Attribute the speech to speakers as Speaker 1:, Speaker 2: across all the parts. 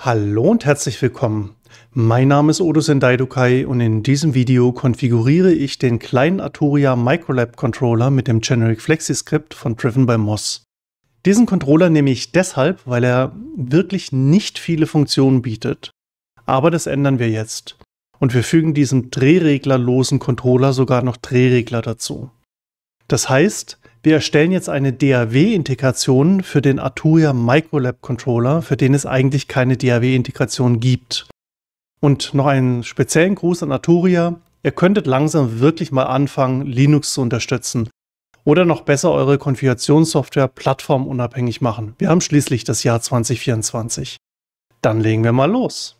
Speaker 1: Hallo und herzlich willkommen. Mein Name ist Odo Sendai Dukai und in diesem Video konfiguriere ich den kleinen Arturia Microlab Controller mit dem Generic FlexiScript von Driven by Moss. Diesen Controller nehme ich deshalb, weil er wirklich nicht viele Funktionen bietet. Aber das ändern wir jetzt. Und wir fügen diesem drehreglerlosen Controller sogar noch Drehregler dazu. Das heißt, wir erstellen jetzt eine DAW-Integration für den Arturia Microlab Controller, für den es eigentlich keine DAW-Integration gibt. Und noch einen speziellen Gruß an Arturia. Ihr könntet langsam wirklich mal anfangen, Linux zu unterstützen. Oder noch besser eure
Speaker 2: Konfigurationssoftware plattformunabhängig machen. Wir haben schließlich das Jahr 2024.
Speaker 3: Dann legen wir mal los.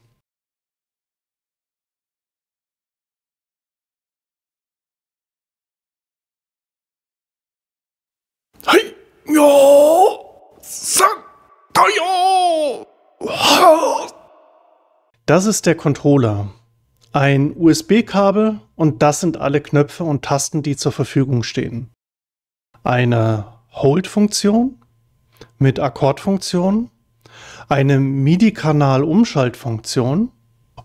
Speaker 1: Das ist der Controller. Ein USB-Kabel und das sind alle Knöpfe und Tasten, die zur Verfügung stehen. Eine Hold-Funktion mit Akkordfunktion, eine MIDI-Kanal-Umschaltfunktion,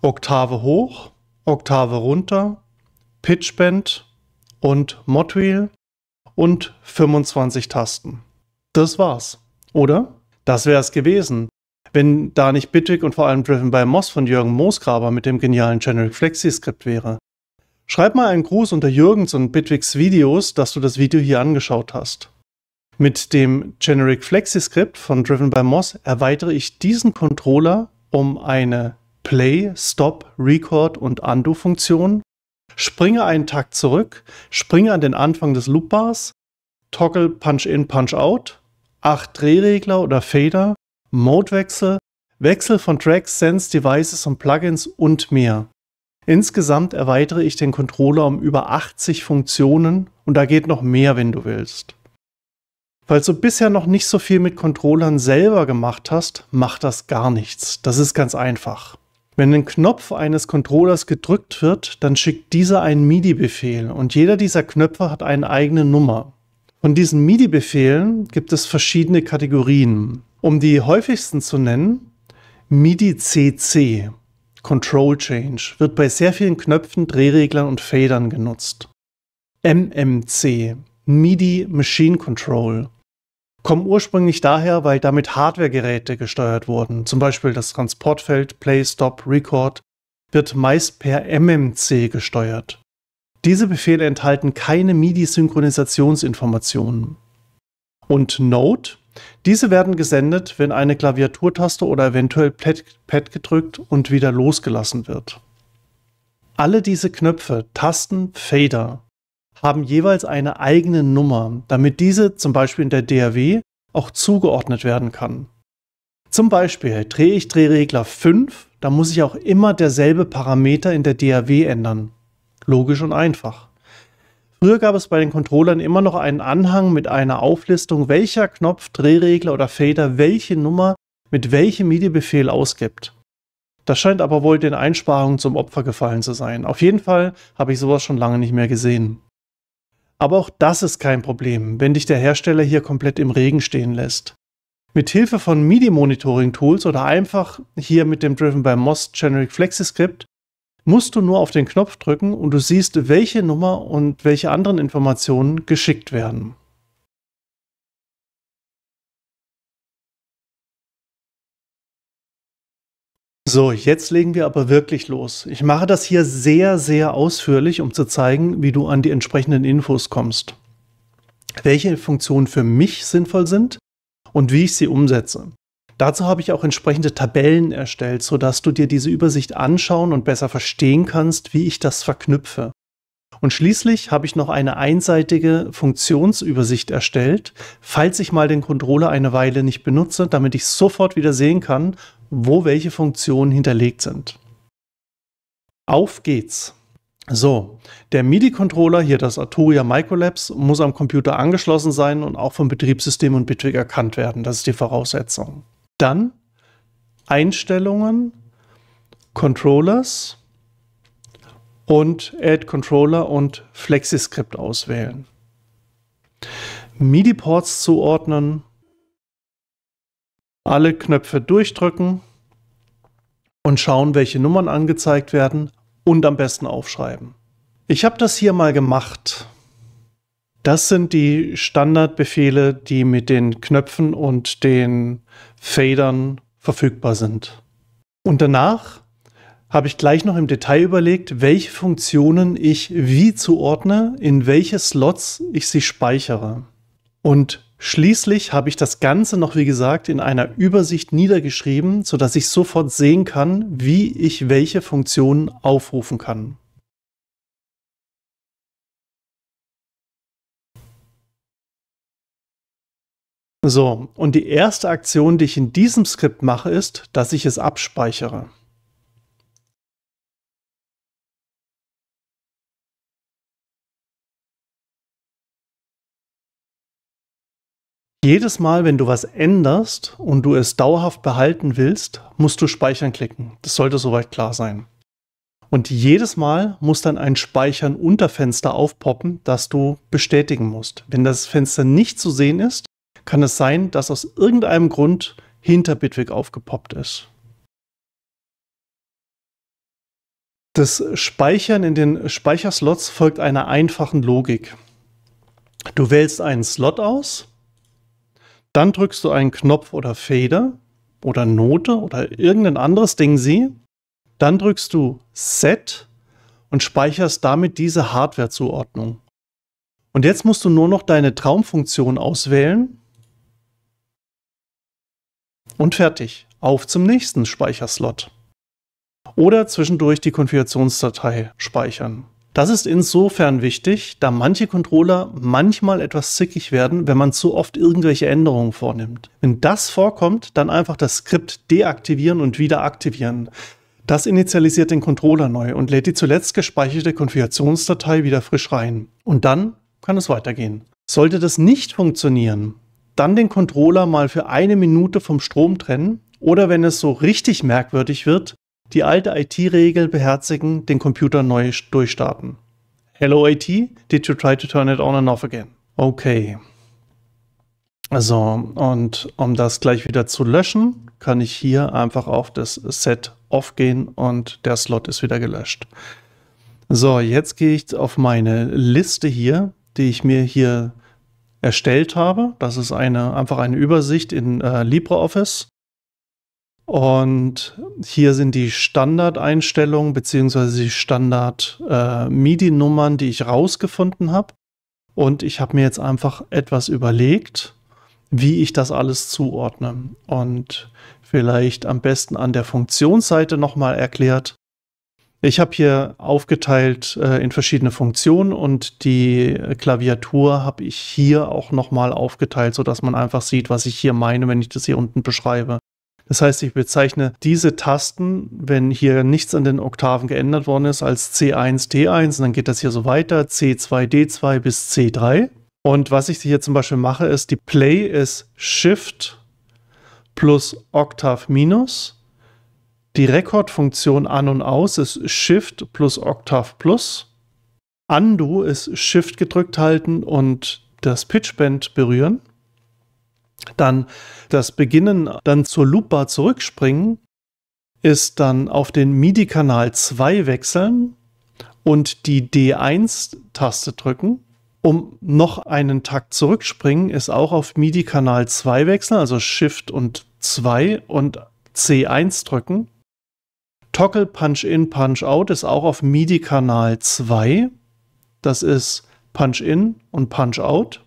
Speaker 1: Oktave hoch, Oktave runter, Pitchbend und Modwheel und 25 Tasten das war's. Oder? Das wär's gewesen. Wenn da nicht Bitwig und vor allem Driven by Moss von Jürgen Moosgraber mit dem genialen Generic Flexi-Skript wäre. Schreib mal einen Gruß unter Jürgens und Bitwigs Videos, dass du das Video hier angeschaut hast. Mit dem Generic Flexi-Skript von Driven by Moss erweitere ich diesen Controller um eine Play, Stop, Record und Undo-Funktion, springe einen Takt zurück, springe an den Anfang des Loopbars, toggle Punch-In, Punch-Out 8 Drehregler oder Fader, Modewechsel, Wechsel von Tracks, Sense Devices und Plugins und mehr. Insgesamt erweitere ich den Controller um über 80 Funktionen und da geht noch mehr, wenn du willst. Falls du bisher noch nicht so viel mit Controllern selber gemacht hast, macht das gar nichts. Das ist ganz einfach. Wenn ein Knopf eines Controllers gedrückt wird, dann schickt dieser einen MIDI-Befehl und jeder dieser Knöpfe hat eine eigene Nummer. Von diesen MIDI-Befehlen gibt es verschiedene Kategorien. Um die häufigsten zu nennen, MIDI CC, Control Change, wird bei sehr vielen Knöpfen, Drehreglern und Federn genutzt. MMC, MIDI Machine Control, kommen ursprünglich daher, weil damit Hardwaregeräte gesteuert wurden. Zum Beispiel das Transportfeld Play, Stop, Record wird meist per MMC gesteuert. Diese Befehle enthalten keine MIDI-Synchronisationsinformationen. Und Note, diese werden gesendet, wenn eine Klaviaturtaste oder eventuell Pad gedrückt und wieder losgelassen wird. Alle diese Knöpfe, Tasten, Fader, haben jeweils eine eigene Nummer, damit diese zum Beispiel in der DAW auch zugeordnet werden kann. Zum Beispiel drehe ich Drehregler 5, da muss ich auch immer derselbe Parameter in der DAW ändern. Logisch und einfach. Früher gab es bei den Controllern immer noch einen Anhang mit einer Auflistung, welcher Knopf, Drehregler oder Fader welche Nummer mit welchem MIDI-Befehl ausgibt. Das scheint aber wohl den Einsparungen zum Opfer gefallen zu sein. Auf jeden Fall habe ich sowas schon lange nicht mehr gesehen. Aber auch das ist kein Problem, wenn dich der Hersteller hier komplett im Regen stehen lässt. Mit Hilfe von MIDI-Monitoring-Tools oder einfach hier mit dem Driven by MOS Generic Flexi-Script musst du nur auf den Knopf drücken und du siehst,
Speaker 3: welche Nummer und welche anderen Informationen geschickt werden. So, jetzt legen wir aber wirklich los. Ich mache das hier sehr, sehr ausführlich, um
Speaker 1: zu zeigen, wie du an die entsprechenden Infos kommst, welche Funktionen für mich sinnvoll sind und wie ich sie umsetze. Dazu habe ich auch entsprechende Tabellen erstellt, sodass du dir diese Übersicht anschauen und besser verstehen kannst, wie ich das verknüpfe. Und schließlich habe ich noch eine einseitige Funktionsübersicht erstellt, falls ich mal den Controller eine Weile nicht benutze, damit ich sofort wieder sehen kann, wo welche Funktionen hinterlegt sind. Auf geht's! So, der MIDI-Controller, hier das Arturia Microlabs, muss am Computer angeschlossen sein und auch vom Betriebssystem und Bitwig erkannt werden. Das ist die Voraussetzung. Dann Einstellungen, Controllers und Add Controller und FlexiScript auswählen. MIDI-Ports zuordnen, alle Knöpfe durchdrücken und schauen, welche Nummern angezeigt werden und am besten aufschreiben. Ich habe das hier mal gemacht. Das sind die Standardbefehle, die mit den Knöpfen und den Fadern verfügbar sind. Und danach habe ich gleich noch im Detail überlegt, welche Funktionen ich wie zuordne, in welche Slots ich sie speichere. Und schließlich habe ich das Ganze noch, wie gesagt, in einer Übersicht niedergeschrieben, sodass ich sofort
Speaker 3: sehen kann, wie ich welche Funktionen aufrufen kann. So, und die erste Aktion, die ich in diesem Skript mache, ist, dass ich es abspeichere. Jedes Mal, wenn du was änderst und du es dauerhaft behalten willst, musst du
Speaker 1: Speichern klicken. Das sollte soweit klar sein. Und jedes Mal muss dann ein Speichern-Unterfenster aufpoppen, das du bestätigen musst. Wenn das Fenster nicht zu sehen ist,
Speaker 2: kann es sein, dass aus irgendeinem Grund hinter Bitwig aufgepoppt ist. Das Speichern in den Speicherslots
Speaker 1: folgt einer einfachen Logik. Du wählst einen Slot aus, dann drückst du einen Knopf oder Feder oder Note oder irgendein anderes Ding sie, dann drückst du Set und speicherst damit diese Hardwarezuordnung. Und jetzt musst du nur noch deine Traumfunktion auswählen und fertig. Auf zum nächsten Speicherslot. Oder zwischendurch die Konfigurationsdatei speichern. Das ist insofern wichtig, da manche Controller manchmal etwas zickig werden, wenn man zu oft irgendwelche Änderungen vornimmt. Wenn das vorkommt, dann einfach das Skript deaktivieren und wieder aktivieren. Das initialisiert den Controller neu und lädt die zuletzt gespeicherte Konfigurationsdatei wieder frisch rein. Und dann kann es weitergehen. Sollte das nicht funktionieren, dann den Controller mal für eine Minute vom Strom trennen oder wenn es so richtig merkwürdig wird, die alte IT-Regel beherzigen, den Computer neu durchstarten. Hello IT, did you try to turn it on and off again? Okay. So, und um das gleich wieder zu löschen, kann ich hier einfach auf das Set Off gehen und der Slot ist wieder gelöscht. So, jetzt gehe ich auf meine Liste hier, die ich mir hier erstellt habe. Das ist eine, einfach eine Übersicht in äh, LibreOffice. Und hier sind die Standardeinstellungen bzw. die Standard-MIDI-Nummern, äh, die ich rausgefunden habe. Und ich habe mir jetzt einfach etwas überlegt, wie ich das alles zuordne. Und vielleicht am besten an der Funktionsseite nochmal erklärt, ich habe hier aufgeteilt äh, in verschiedene Funktionen und die äh, Klaviatur habe ich hier auch nochmal aufgeteilt, sodass man einfach sieht, was ich hier meine, wenn ich das hier unten beschreibe. Das heißt, ich bezeichne diese Tasten, wenn hier nichts an den Oktaven geändert worden ist, als C1, d 1 und dann geht das hier so weiter, C2, D2 bis C3. Und was ich hier zum Beispiel mache, ist, die Play ist Shift plus Oktav minus die Rekordfunktion an und aus ist Shift plus Octave plus. Undo ist Shift gedrückt halten und das Pitchband berühren. Dann das Beginnen, dann zur Loopbar zurückspringen, ist dann auf den MIDI-Kanal 2 wechseln und die D1-Taste drücken. Um noch einen Takt zurückspringen, ist auch auf MIDI-Kanal 2 wechseln, also Shift und 2 und C1 drücken. Toggle Punch-In, Punch-Out ist auch auf MIDI-Kanal 2. Das ist Punch-In und Punch-Out.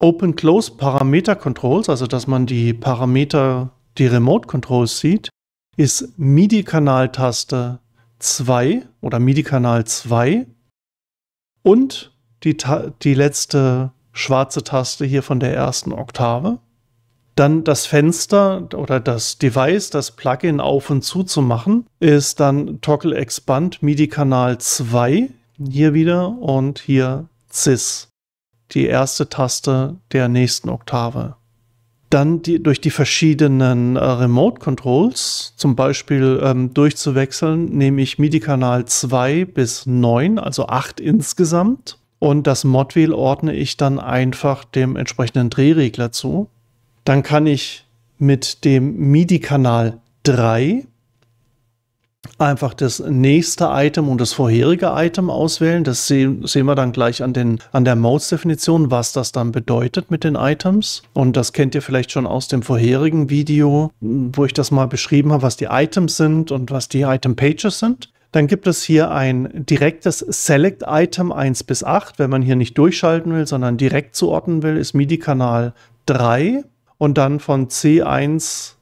Speaker 1: Open-Close Parameter Controls, also dass man die Parameter, die Remote Controls sieht, ist MIDI-Kanal-Taste 2 oder MIDI-Kanal 2 und die, die letzte schwarze Taste hier von der ersten Oktave. Dann das Fenster oder das Device, das Plugin auf und zu zu machen, ist dann Toggle Expand MIDI Kanal 2 hier wieder und hier CIS, die erste Taste der nächsten Oktave. Dann die, durch die verschiedenen äh, Remote Controls zum Beispiel ähm, durchzuwechseln, nehme ich MIDI-Kanal 2 bis 9, also 8 insgesamt. Und das Modwheel ordne ich dann einfach dem entsprechenden Drehregler zu. Dann kann ich mit dem MIDI-Kanal 3 einfach das nächste Item und das vorherige Item auswählen. Das sehen, wir dann gleich an, den, an der Modes-Definition, was das dann bedeutet mit den Items. Und das kennt ihr vielleicht schon aus dem vorherigen Video, wo ich das mal beschrieben habe, was die Items sind und was die Item-Pages sind. Dann gibt es hier ein direktes Select-Item 1 bis 8. Wenn man hier nicht durchschalten will, sondern direkt zuordnen will, ist MIDI-Kanal 3 und dann von C1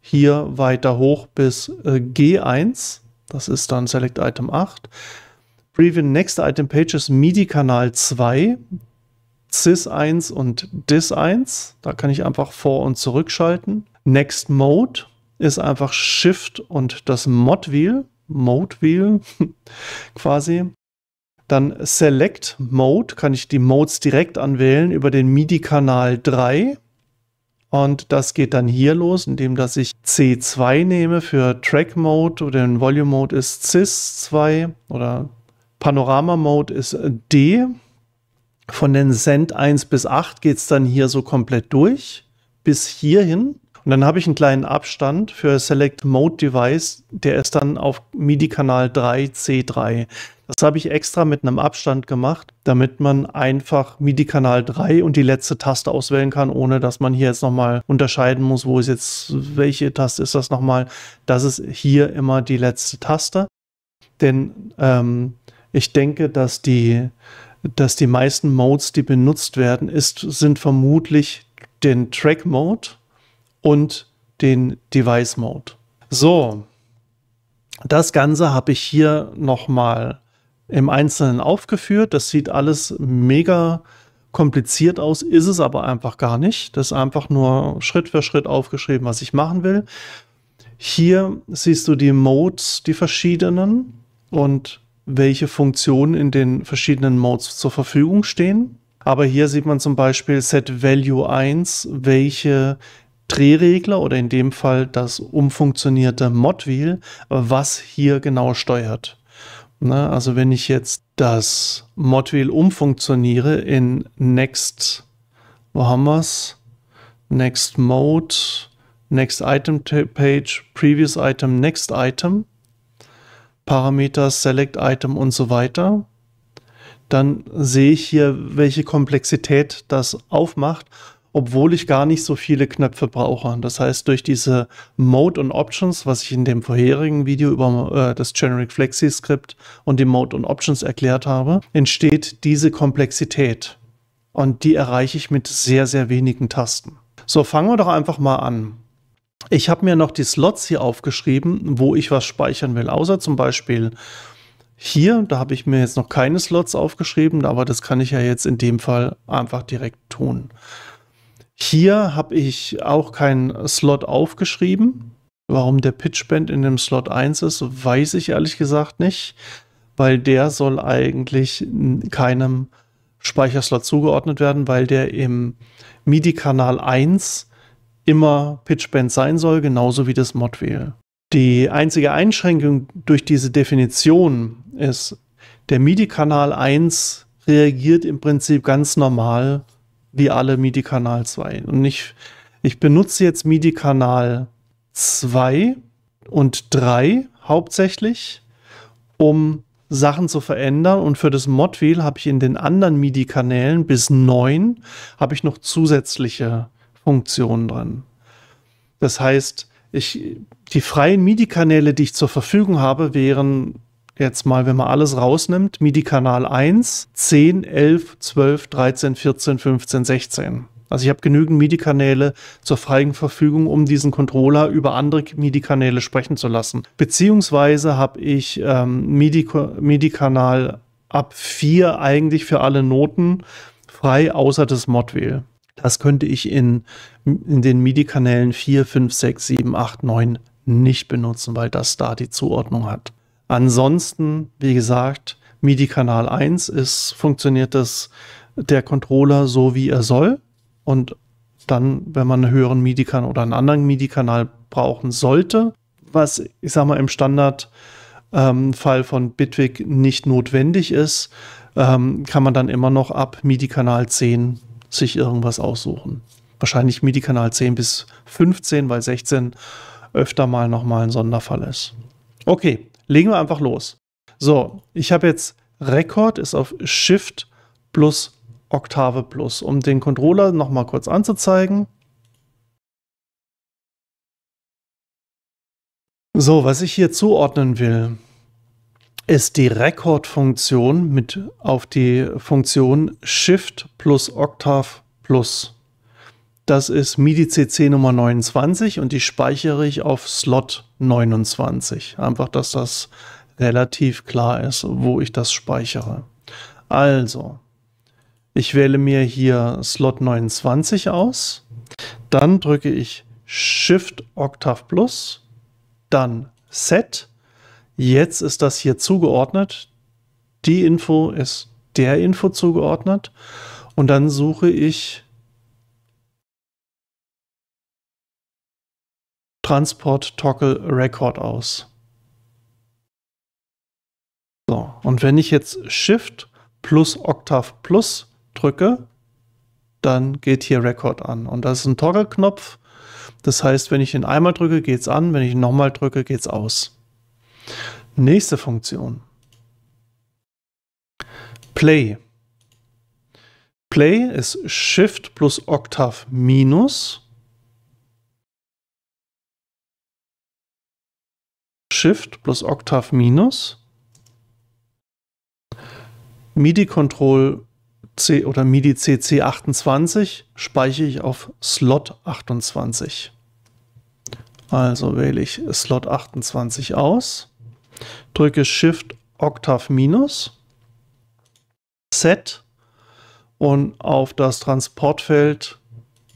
Speaker 1: hier weiter hoch bis äh, G1. Das ist dann Select Item 8. Preview Next Item Pages MIDI-Kanal 2, CIS1 und DIS1. Da kann ich einfach vor- und zurückschalten. Next Mode ist einfach Shift und das Mod-Wheel. Mode-Wheel quasi. Dann Select Mode kann ich die Modes direkt anwählen über den MIDI-Kanal 3. Und das geht dann hier los, indem dass ich C2 nehme für Track Mode oder den Volume Mode ist CIS2 oder Panorama Mode ist äh, D. Von den Send 1 bis 8 geht es dann hier so komplett durch bis hierhin. Und dann habe ich einen kleinen Abstand für Select Mode Device, der ist dann auf MIDI-Kanal 3 C3. Das habe ich extra mit einem Abstand gemacht, damit man einfach MIDI-Kanal 3 und die letzte Taste auswählen kann, ohne dass man hier jetzt nochmal unterscheiden muss, wo ist jetzt, welche Taste ist das nochmal. Das ist hier immer die letzte Taste. Denn ähm, ich denke, dass die, dass die meisten Modes, die benutzt werden, ist, sind vermutlich den Track Mode und den Device Mode. So, das Ganze habe ich hier nochmal im Einzelnen aufgeführt. Das sieht alles mega kompliziert aus, ist es aber einfach gar nicht. Das ist einfach nur Schritt für Schritt aufgeschrieben, was ich machen will. Hier siehst du die Modes, die verschiedenen und welche Funktionen in den verschiedenen Modes zur Verfügung stehen. Aber hier sieht man zum Beispiel Set Value 1, welche Drehregler oder in dem Fall das umfunktionierte Modwheel, was hier genau steuert. Na, also wenn ich jetzt das Modwheel umfunktioniere in Next, wo haben wir es? Next Mode, Next Item Page, Previous Item, Next Item, Parameter, Select Item und so weiter. Dann sehe ich hier, welche Komplexität das aufmacht obwohl ich gar nicht so viele Knöpfe brauche. Das heißt, durch diese Mode und Options, was ich in dem vorherigen Video über äh, das Generic Flexi Script und die Mode und Options erklärt habe, entsteht diese Komplexität. Und die erreiche ich mit sehr, sehr wenigen Tasten. So, fangen wir doch einfach mal an. Ich habe mir noch die Slots hier aufgeschrieben, wo ich was speichern will, außer zum Beispiel hier, da habe ich mir jetzt noch keine Slots aufgeschrieben, aber das kann ich ja jetzt in dem Fall einfach direkt tun. Hier habe ich auch keinen Slot aufgeschrieben. Warum der Pitchbend in dem Slot 1 ist, weiß ich ehrlich gesagt nicht, weil der soll eigentlich keinem Speicherslot zugeordnet werden, weil der im MIDI-Kanal 1 immer Pitchbend sein soll, genauso wie das Modwheel. Die einzige Einschränkung durch diese Definition ist, der MIDI-Kanal 1 reagiert im Prinzip ganz normal wie alle MIDI Kanal 2. Und ich, ich benutze jetzt MIDI Kanal 2 und 3 hauptsächlich, um Sachen zu verändern. Und für das Mod-Wheel habe ich in den anderen MIDI-Kanälen bis 9 habe ich noch zusätzliche Funktionen dran. Das heißt, ich, die freien MIDI-Kanäle, die ich zur Verfügung habe, wären jetzt mal, wenn man alles rausnimmt, MIDI-Kanal 1, 10, 11, 12, 13, 14, 15, 16. Also ich habe genügend MIDI-Kanäle zur freien Verfügung, um diesen Controller über andere MIDI-Kanäle sprechen zu lassen. Beziehungsweise habe ich ähm, MIDI-Kanal MIDI ab 4 eigentlich für alle Noten frei, außer das Modwheel. Das könnte ich in, in den MIDI-Kanälen 4, 5, 6, 7, 8, 9 nicht benutzen, weil das da die Zuordnung hat. Ansonsten, wie gesagt, MIDI-Kanal 1 ist, funktioniert das der Controller so, wie er soll. Und dann, wenn man einen höheren MIDI-Kanal oder einen anderen MIDI-Kanal brauchen sollte, was ich sag mal im Standardfall ähm, von Bitwig nicht notwendig ist, ähm, kann man dann immer noch ab MIDI-Kanal 10 sich irgendwas aussuchen. Wahrscheinlich MIDI-Kanal 10 bis 15, weil 16 öfter mal nochmal ein Sonderfall ist. Okay, legen wir einfach los. So, ich habe jetzt Rekord ist auf
Speaker 2: Shift plus Oktave plus, um den Controller nochmal kurz anzuzeigen. So, was ich hier zuordnen will, ist die Rekordfunktion mit auf
Speaker 1: die Funktion Shift plus Oktave plus. Das ist MIDI CC Nummer 29 und die speichere ich auf Slot 29. Einfach, dass das relativ klar ist, wo ich das speichere. Also, ich wähle mir hier Slot 29 aus. Dann drücke ich Shift Octave Plus. Dann Set. Jetzt ist das hier zugeordnet. Die Info ist
Speaker 2: der Info zugeordnet. Und dann suche ich Transport Toggle Record aus. So, und wenn ich jetzt Shift
Speaker 1: plus Octave plus drücke, dann geht hier Record an. Und das ist ein Toggle-Knopf. Das heißt, wenn ich ihn einmal drücke, geht es an. Wenn ich ihn nochmal drücke, geht es aus. Nächste Funktion. Play.
Speaker 2: Play ist Shift plus Octave minus.
Speaker 3: Shift plus Octave minus. MIDI
Speaker 1: Control C oder MIDI CC28 speichere ich auf Slot 28. Also wähle ich Slot 28 aus, drücke Shift Octave minus, Set und auf das Transportfeld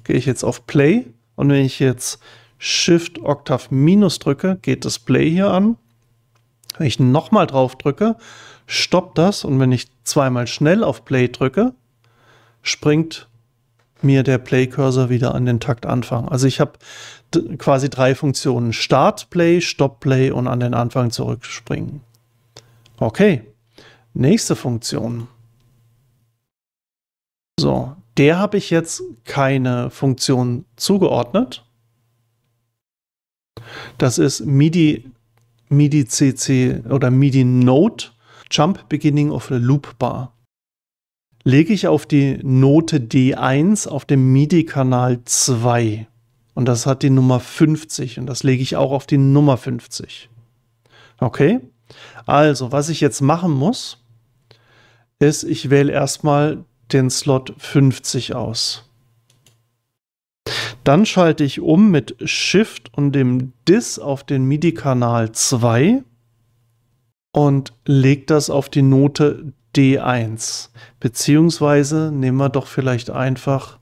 Speaker 1: gehe ich jetzt auf Play und wenn ich jetzt Shift Octave Minus drücke, geht das Play hier an. Wenn ich nochmal drauf drücke, stoppt das und wenn ich zweimal schnell auf Play drücke, springt mir der Play-Cursor wieder an den Taktanfang. Also ich habe quasi drei Funktionen. Start Play, Stop Play und an den Anfang zurückspringen. Okay, nächste Funktion. So, der habe ich jetzt keine Funktion zugeordnet. Das ist MIDI, MIDI CC oder MIDI Note Jump Beginning of the Loop Bar. Lege ich auf die Note D1 auf dem MIDI-Kanal 2. Und das hat die Nummer 50 und das lege ich auch auf die Nummer 50. Okay? Also, was ich jetzt machen muss, ist, ich wähle erstmal den Slot 50 aus. Dann schalte ich um mit Shift und dem Dis auf den MIDI-Kanal 2 und lege das auf die Note D1. Beziehungsweise nehmen wir doch vielleicht einfach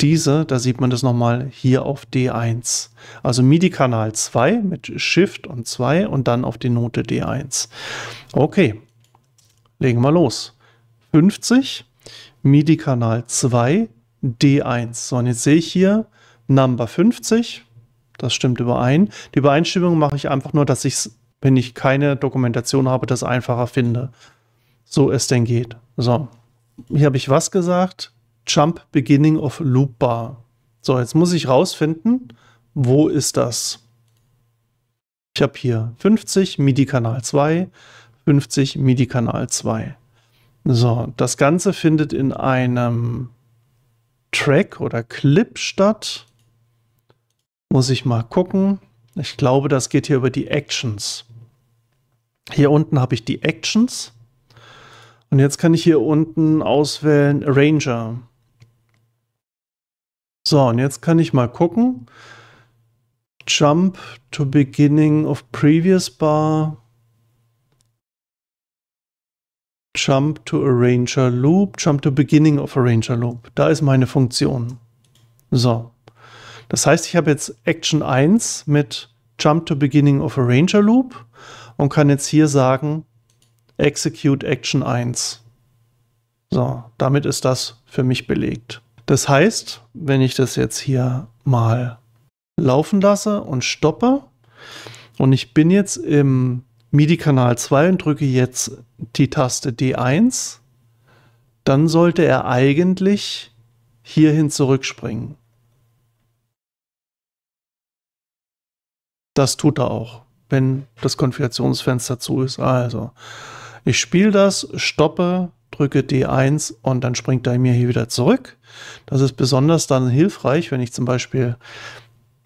Speaker 1: diese, da sieht man das nochmal hier auf D1. Also MIDI-Kanal 2 mit Shift und 2 und dann auf die Note D1. Okay, legen wir los. 50, MIDI-Kanal 2, D1. So, und jetzt sehe ich hier Number 50. Das stimmt überein. Die Übereinstimmung mache ich einfach nur, dass ich es, wenn ich keine Dokumentation habe, das einfacher finde. So es denn geht. So, hier habe ich was gesagt? Jump Beginning of Loop Bar. So, jetzt muss ich rausfinden, wo ist das? Ich habe hier 50 MIDI-Kanal 2, 50 MIDI-Kanal 2. So, das Ganze findet in einem Track oder Clip statt. Muss ich mal gucken. Ich glaube, das geht hier über die Actions. Hier unten habe ich die Actions. Und jetzt kann ich hier unten auswählen Arranger. So, und jetzt kann ich mal gucken. Jump to beginning of previous bar. Jump to Arranger Loop, Jump to Beginning of Arranger Loop. Da ist meine Funktion. So. Das heißt, ich habe jetzt Action 1 mit Jump to Beginning of Arranger Loop und kann jetzt hier sagen Execute Action 1. So, damit ist das für mich belegt. Das heißt, wenn ich das jetzt hier mal laufen lasse und stoppe und ich bin jetzt im MIDI-Kanal 2 und drücke jetzt die Taste D1,
Speaker 2: dann sollte er eigentlich hierhin zurückspringen. Das tut er auch,
Speaker 1: wenn das Konfigurationsfenster zu ist. Also, ich spiele das, stoppe, drücke D1 und dann springt er mir hier wieder zurück. Das ist besonders dann hilfreich, wenn ich zum Beispiel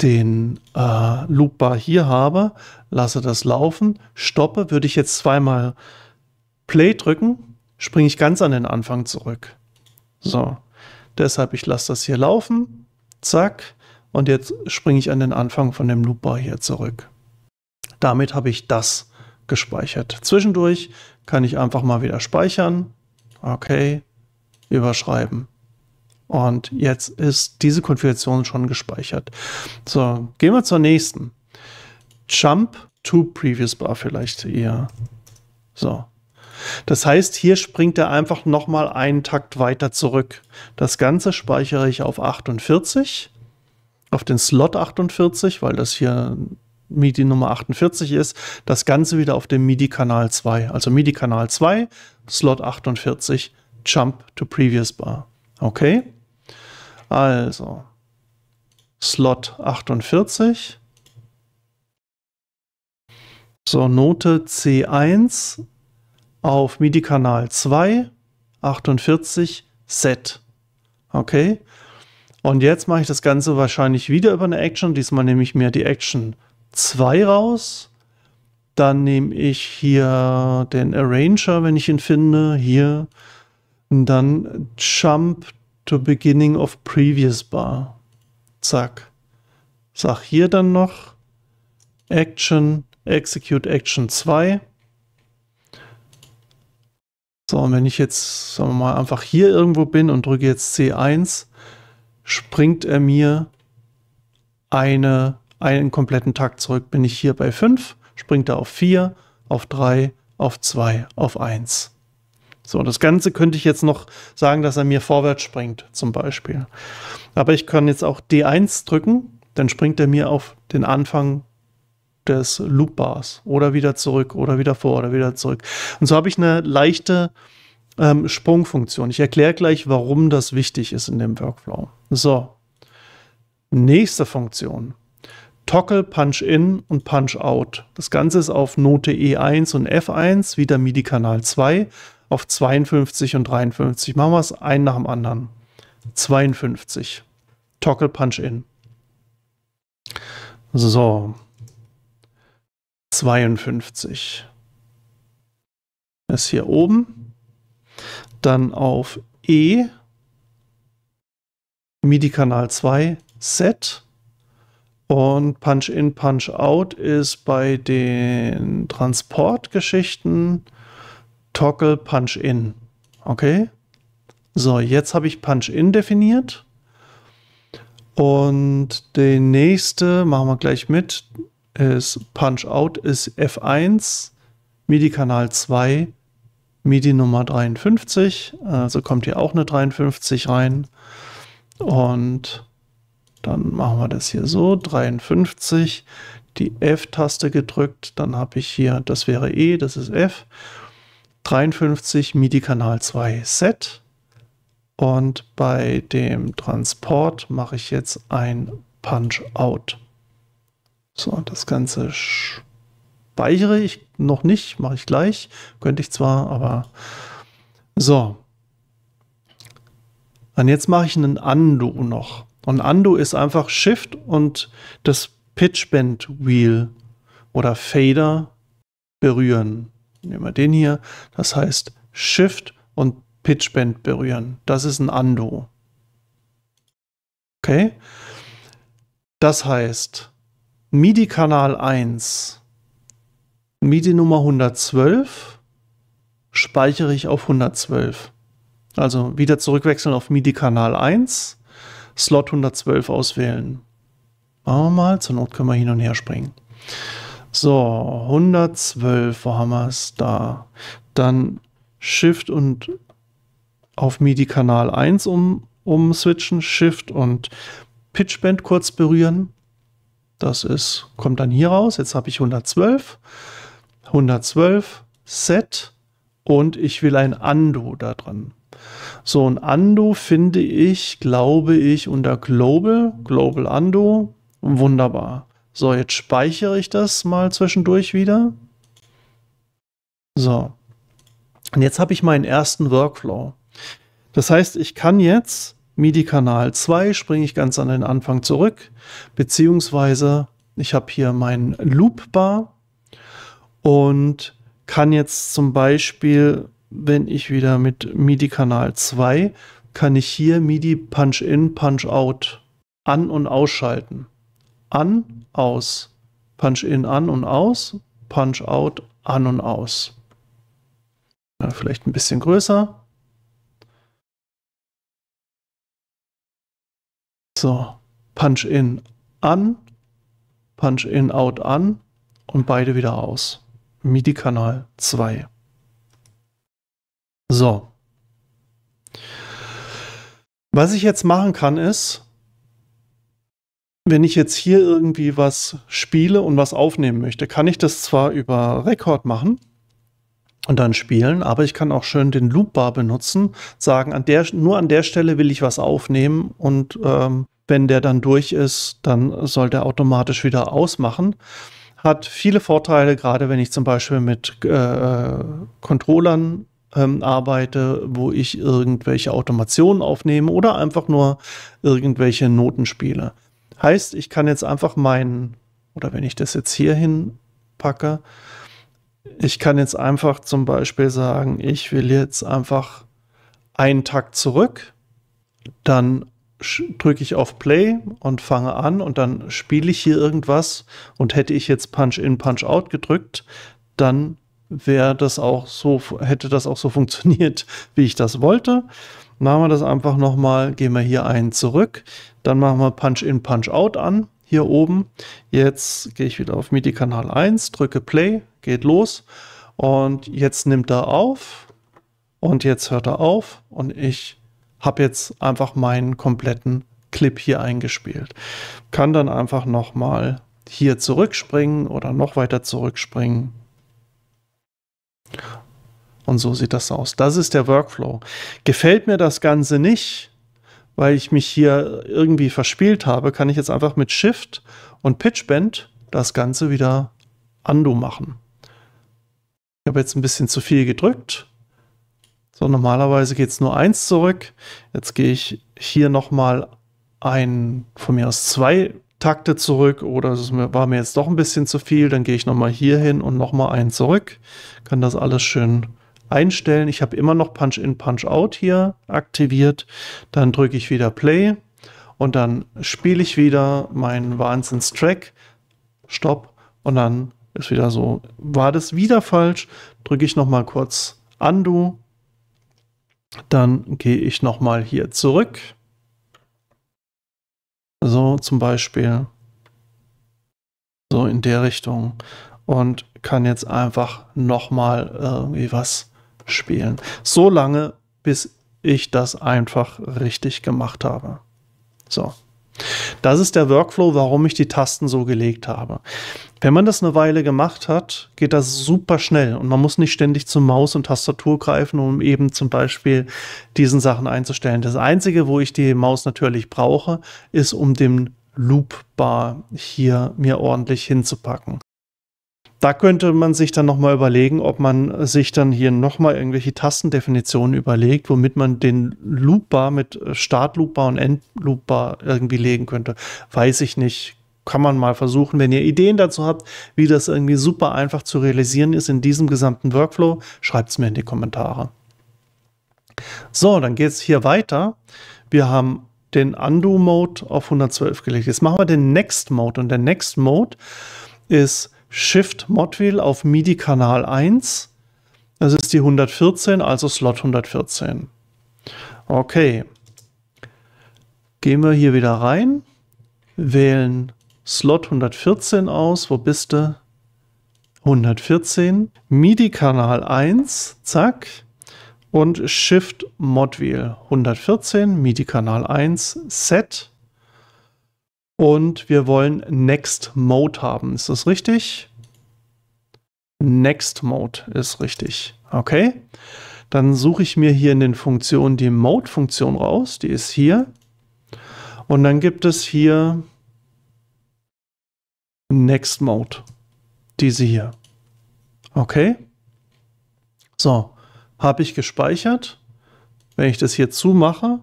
Speaker 1: den äh, Loopbar hier habe, lasse das laufen, stoppe, würde ich jetzt zweimal Play drücken, springe ich ganz an den Anfang zurück. So, deshalb ich lasse das hier laufen, zack, und jetzt springe ich an den Anfang von dem Loopbar hier zurück. Damit habe ich das gespeichert. Zwischendurch kann ich einfach mal wieder speichern, okay, überschreiben. Und jetzt ist diese Konfiguration schon gespeichert. So, gehen wir zur nächsten. Jump to Previous Bar vielleicht eher. So. Das heißt, hier springt er einfach nochmal einen Takt weiter zurück. Das Ganze speichere ich auf 48, auf den Slot 48, weil das hier MIDI Nummer 48 ist, das Ganze wieder auf dem MIDI-Kanal 2. Also MIDI-Kanal 2, Slot 48, Jump to Previous Bar. Okay? Also, Slot 48. So, Note C1 auf MIDI-Kanal 2, 48, Set. Okay. Und jetzt mache ich das Ganze wahrscheinlich wieder über eine Action. Diesmal nehme ich mir die Action 2 raus. Dann nehme ich hier den Arranger, wenn ich ihn finde. Hier. Und dann Jump to beginning of previous bar. Zack. Sag hier dann noch Action, Execute Action 2. So, und wenn ich jetzt, sagen wir mal, einfach hier irgendwo bin und drücke jetzt C1, springt er mir eine, einen kompletten Takt zurück. Bin ich hier bei 5, springt er auf 4, auf 3, auf 2, auf 1. So, das Ganze könnte ich jetzt noch sagen, dass er mir vorwärts springt, zum Beispiel. Aber ich kann jetzt auch D1 drücken, dann springt er mir auf den Anfang des Loopbars oder wieder zurück oder wieder vor oder wieder zurück. Und so habe ich eine leichte ähm, Sprungfunktion. Ich erkläre gleich, warum das wichtig ist in dem Workflow. So, nächste Funktion. Toggle Punch In und Punch Out. Das Ganze ist auf Note E1 und F1, wieder MIDI-Kanal 2 auf 52 und 53. Machen wir es einen nach dem anderen. 52. Toggle Punch In. So. 52.
Speaker 2: Ist hier oben.
Speaker 1: Dann auf E. MIDI-Kanal 2. Set. Und Punch-In, Punch-Out ist bei den Transportgeschichten Toggle Punch In. Okay? So, jetzt habe ich Punch In definiert. Und den nächste, machen wir gleich mit, ist Punch Out ist F1, MIDI-Kanal 2, MIDI Nummer 53. Also kommt hier auch eine 53 rein. Und dann machen wir das hier so, 53, die F-Taste gedrückt, dann habe ich hier, das wäre E, das ist F. 53 MIDI-Kanal 2 Set. Und bei dem Transport mache ich jetzt ein Punch-Out. So, das Ganze speichere ich noch nicht, mache ich gleich. Könnte ich zwar, aber so. Und jetzt mache ich einen Undo noch. Und Undo ist einfach Shift und das Pitch Pitchbend Wheel oder Fader berühren. Nehmen wir den hier. Das heißt Shift und Pitchbend berühren. Das ist ein Undo. Okay? Das heißt, MIDI-Kanal 1, MIDI Nummer 112, speichere ich auf 112. Also wieder zurückwechseln auf MIDI-Kanal 1, Slot 112 auswählen. Machen wir mal, zur Not können wir hin und her springen. So, 112, wo haben wir es da? Dann Shift und auf MIDI-Kanal 1 um, umswitchen, Shift und Pitchband kurz berühren. Das ist, kommt dann hier raus. Jetzt habe ich 112, 112, Set und ich will ein Undo da dran. So ein Undo finde ich, glaube ich, unter Global, Global Undo, wunderbar. So, jetzt speichere ich das mal zwischendurch wieder. So. Und jetzt habe ich meinen ersten Workflow. Das heißt, ich kann jetzt MIDI-Kanal 2 springe ich ganz an den Anfang zurück, beziehungsweise ich habe hier meinen Loop-Bar und kann jetzt zum Beispiel, wenn ich wieder mit MIDI-Kanal 2, kann ich hier MIDI Punch-In, Punch-Out an- und ausschalten an, aus. Punch-in an und aus,
Speaker 2: Punch-out an und aus. Ja, vielleicht ein bisschen größer. So, Punch-in an, Punch-in out an und beide
Speaker 1: wieder aus. MIDI-Kanal 2. So. Was ich jetzt machen kann ist, wenn ich jetzt hier irgendwie was spiele und was aufnehmen möchte, kann ich das zwar über Rekord machen und dann spielen, aber ich kann auch schön den Loopbar benutzen, sagen, an der, nur an der Stelle will ich was aufnehmen und ähm, wenn der dann durch ist, dann soll der automatisch wieder ausmachen. Hat viele Vorteile, gerade wenn ich zum Beispiel mit äh, Controllern ähm, arbeite, wo ich irgendwelche Automationen aufnehme oder einfach nur irgendwelche Noten spiele. Heißt, ich kann jetzt einfach meinen, oder wenn ich das jetzt hier hinpacke, ich kann jetzt einfach zum Beispiel sagen, ich will jetzt einfach einen Takt zurück, dann drücke ich auf Play und fange an und dann spiele ich hier irgendwas und hätte ich jetzt Punch in, Punch out gedrückt, dann wäre das auch so, hätte das auch so funktioniert, wie ich das wollte. Machen wir das einfach nochmal, gehen wir hier einen zurück, dann machen wir Punch-In, Punch-Out an, hier oben. Jetzt gehe ich wieder auf MIDI-Kanal 1, drücke Play, geht los und jetzt nimmt er auf und jetzt hört er auf und ich habe jetzt einfach meinen kompletten Clip hier eingespielt. Kann dann einfach nochmal hier zurückspringen oder noch weiter zurückspringen. Und so sieht das aus. Das ist der Workflow. Gefällt mir das Ganze nicht, weil ich mich hier irgendwie verspielt habe, kann ich jetzt einfach mit Shift und Pitch Pitchbend das Ganze wieder undo machen. Ich habe jetzt ein bisschen zu viel gedrückt. So, normalerweise geht es nur eins zurück. Jetzt gehe ich hier nochmal ein, von mir aus zwei Takte zurück oder es war mir jetzt doch ein bisschen zu viel. Dann gehe ich nochmal hier hin und nochmal ein zurück. Kann das alles schön einstellen. Ich habe immer noch Punch-in, Punch-out hier aktiviert. Dann drücke ich wieder Play und dann spiele ich wieder meinen Wahnsinns-Track. Stopp. Und dann ist wieder so, war das wieder falsch? Drücke ich nochmal kurz Undo. Dann gehe ich nochmal hier zurück. So zum Beispiel. So in der Richtung. Und kann jetzt einfach nochmal irgendwie was spielen. So lange, bis ich das einfach richtig gemacht habe. So. Das ist der Workflow, warum ich die Tasten so gelegt habe. Wenn man das eine Weile gemacht hat, geht das super schnell und man muss nicht ständig zu Maus und Tastatur greifen, um eben zum Beispiel diesen Sachen einzustellen. Das Einzige, wo ich die Maus natürlich brauche, ist, um den Loopbar hier mir ordentlich hinzupacken da könnte man sich dann nochmal überlegen, ob man sich dann hier nochmal irgendwelche Tastendefinitionen überlegt, womit man den Loopbar mit äh, Startloopbar und Endloopbar irgendwie legen könnte. Weiß ich nicht. Kann man mal versuchen, wenn ihr Ideen dazu habt, wie das irgendwie super einfach zu realisieren ist in diesem gesamten Workflow, schreibt es mir in die Kommentare. So, dann geht es hier weiter. Wir haben den Undo-Mode auf 112 gelegt. Jetzt machen wir den Next-Mode und der Next-Mode ist Shift Modwheel auf MIDI-Kanal 1. Das ist die 114, also Slot 114. Okay. Gehen wir hier wieder rein, wählen Slot 114 aus. Wo bist du? 114, MIDI-Kanal 1, zack, und Shift Modwheel 114, MIDI-Kanal 1, Set und wir wollen Next Mode haben. Ist das richtig? Next Mode ist richtig. Okay. Dann suche ich mir hier in den Funktionen die Mode-Funktion raus. Die ist hier. Und dann gibt es hier Next Mode. Diese hier. Okay. So. Habe ich gespeichert. Wenn ich das hier zumache,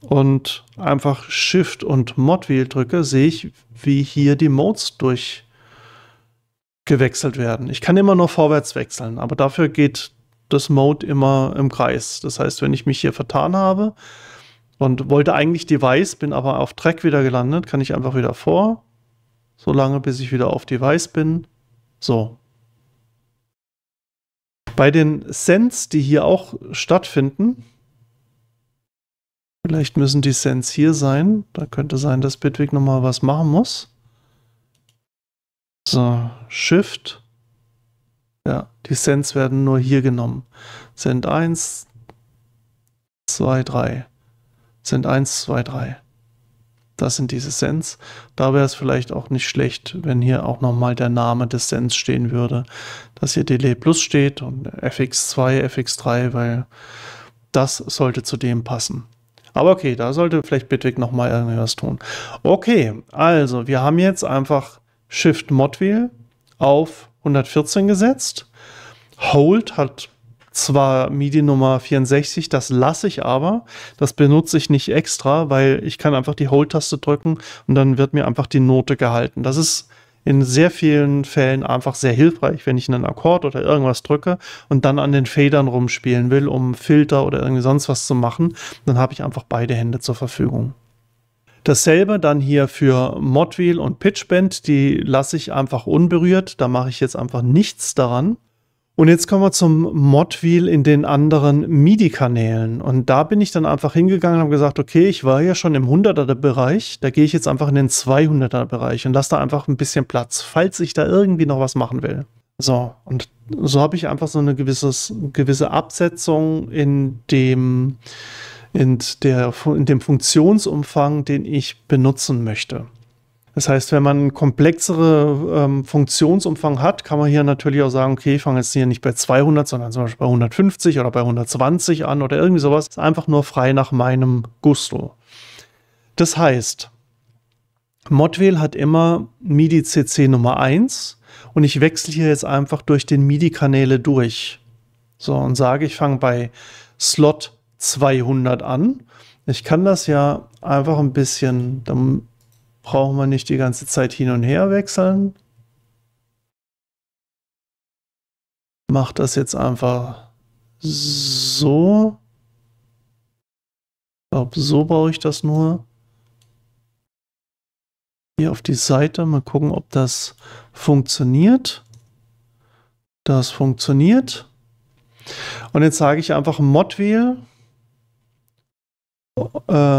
Speaker 1: und einfach Shift und Mod-Wheel drücke, sehe ich, wie hier die Modes durchgewechselt werden. Ich kann immer nur vorwärts wechseln, aber dafür geht das Mode immer im Kreis. Das heißt, wenn ich mich hier vertan habe und wollte eigentlich Device, bin aber auf Track wieder gelandet, kann ich einfach wieder vor, so lange bis ich wieder auf Device bin. So. Bei den Sends, die hier auch stattfinden, Vielleicht müssen die Sens hier sein. Da könnte sein, dass Bitwig nochmal was machen muss. So, Shift. Ja, die Sens werden nur hier genommen. Send 1, 2, 3. Send 1, 2, 3. Das sind diese Sens. Da wäre es vielleicht auch nicht schlecht, wenn hier auch nochmal der Name des Sens stehen würde. Dass hier Delay Plus steht und FX2, FX3, weil das sollte zu dem passen. Aber okay, da sollte vielleicht Bitwig nochmal irgendwas tun. Okay, also wir haben jetzt einfach Shift Modwheel auf 114 gesetzt. Hold hat zwar MIDI Nummer 64, das lasse ich aber. Das benutze ich nicht extra, weil ich kann einfach die Hold-Taste drücken und dann wird mir einfach die Note gehalten. Das ist in sehr vielen Fällen einfach sehr hilfreich, wenn ich einen Akkord oder irgendwas drücke und dann an den Federn rumspielen will, um Filter oder irgendwie sonst was zu machen, dann habe ich einfach beide Hände zur Verfügung. Dasselbe dann hier für Modwheel und Pitchbend, die lasse ich einfach unberührt, da mache ich jetzt einfach nichts daran. Und jetzt kommen wir zum Modwheel in den anderen MIDI-Kanälen. Und da bin ich dann einfach hingegangen und habe gesagt, okay, ich war ja schon im 100er-Bereich, da gehe ich jetzt einfach in den 200er-Bereich und lasse da einfach ein bisschen Platz, falls ich da irgendwie noch was machen will. So, und so habe ich einfach so eine gewisses, gewisse Absetzung in dem, in, der, in dem Funktionsumfang, den ich benutzen möchte. Das heißt, wenn man komplexere ähm, Funktionsumfang hat, kann man hier natürlich auch sagen, okay, ich fange jetzt hier nicht bei 200, sondern zum Beispiel bei 150 oder bei 120 an oder irgendwie sowas. Ist einfach nur frei nach meinem Gusto. Das heißt, Modwheel hat immer MIDI CC Nummer 1 und ich wechsle hier jetzt einfach durch den MIDI-Kanäle durch. So, und sage, ich fange bei Slot 200 an. Ich kann das ja einfach ein bisschen, dann Brauchen wir nicht die ganze Zeit hin und her wechseln.
Speaker 2: Mach das jetzt einfach so. Ich glaube, so brauche ich das nur.
Speaker 1: Hier auf die Seite, mal gucken, ob das funktioniert. Das funktioniert. Und jetzt sage ich einfach Modwheel. Äh,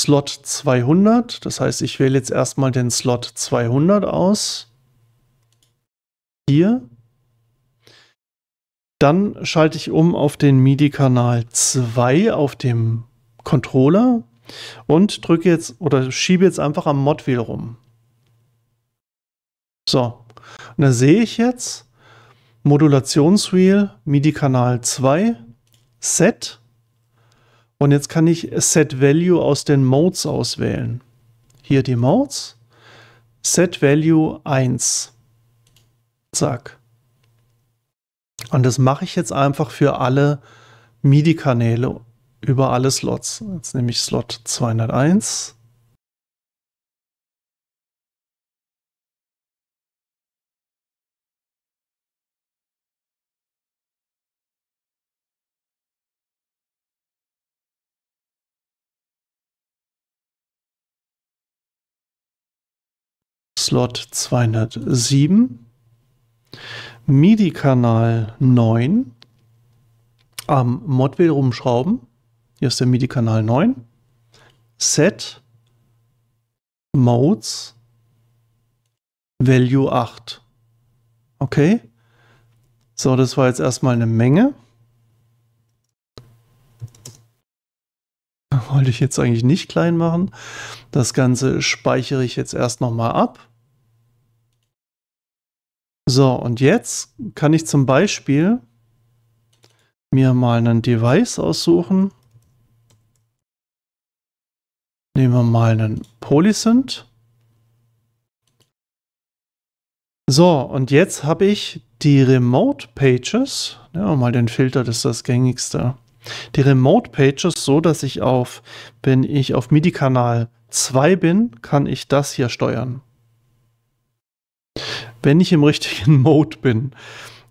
Speaker 1: Slot 200. Das heißt, ich wähle jetzt erstmal den Slot 200 aus. Hier. Dann schalte ich um auf den MIDI-Kanal 2 auf dem Controller und drücke jetzt oder schiebe jetzt einfach am Mod-Wheel rum. So, und da sehe ich jetzt Modulationswheel, MIDI-Kanal 2, Set und jetzt kann ich Set Value aus den Modes auswählen. Hier die Modes. Set Value 1. Zack. Und das mache ich jetzt einfach für alle
Speaker 3: MIDI-Kanäle über alle Slots. Jetzt nehme ich Slot 201. Slot 207,
Speaker 2: MIDI-Kanal 9 am
Speaker 1: Modwheel rumschrauben. Hier ist der MIDI-Kanal 9. Set Modes Value 8. Okay. So, das war jetzt erstmal eine Menge. Wollte ich jetzt eigentlich nicht klein machen. Das Ganze speichere ich jetzt erst nochmal ab. So, und jetzt kann ich zum Beispiel mir mal ein
Speaker 2: Device aussuchen. Nehmen wir mal einen Polysynth. So,
Speaker 1: und jetzt habe ich die Remote Pages. Nehmen wir mal den Filter, das ist das gängigste. Die Remote Pages so, dass ich auf, wenn ich auf MIDI-Kanal 2 bin, kann ich das hier steuern wenn ich im richtigen Mode bin.